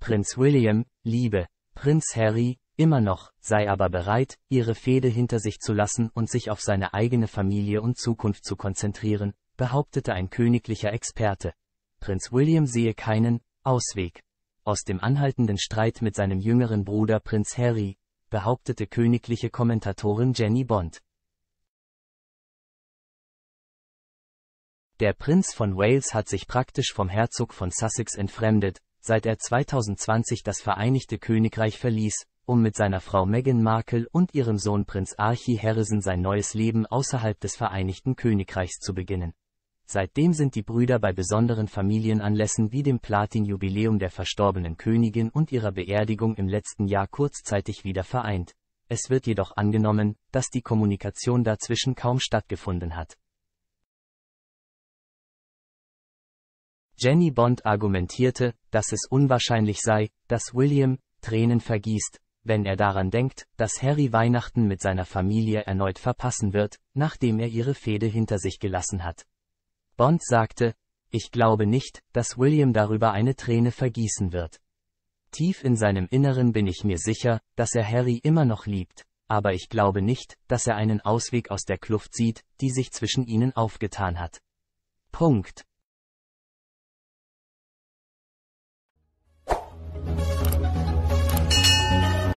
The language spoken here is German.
Prinz William, Liebe, Prinz Harry, immer noch, sei aber bereit, ihre Fehde hinter sich zu lassen und sich auf seine eigene Familie und Zukunft zu konzentrieren, behauptete ein königlicher Experte. Prinz William sehe keinen Ausweg. Aus dem anhaltenden Streit mit seinem jüngeren Bruder Prinz Harry, behauptete königliche Kommentatorin Jenny Bond. Der Prinz von Wales hat sich praktisch vom Herzog von Sussex entfremdet, seit er 2020 das Vereinigte Königreich verließ, um mit seiner Frau Meghan Markle und ihrem Sohn Prinz Archie Harrison sein neues Leben außerhalb des Vereinigten Königreichs zu beginnen. Seitdem sind die Brüder bei besonderen Familienanlässen wie dem Platin-Jubiläum der verstorbenen Königin und ihrer Beerdigung im letzten Jahr kurzzeitig wieder vereint. Es wird jedoch angenommen, dass die Kommunikation dazwischen kaum stattgefunden hat. Jenny Bond argumentierte, dass es unwahrscheinlich sei, dass William Tränen vergießt, wenn er daran denkt, dass Harry Weihnachten mit seiner Familie erneut verpassen wird, nachdem er ihre Fehde hinter sich gelassen hat. Bond sagte, ich glaube nicht, dass William darüber eine Träne vergießen wird. Tief in seinem Inneren bin ich mir sicher, dass er Harry immer noch liebt, aber ich glaube nicht, dass er einen Ausweg aus der Kluft sieht, die sich zwischen ihnen aufgetan hat. Punkt.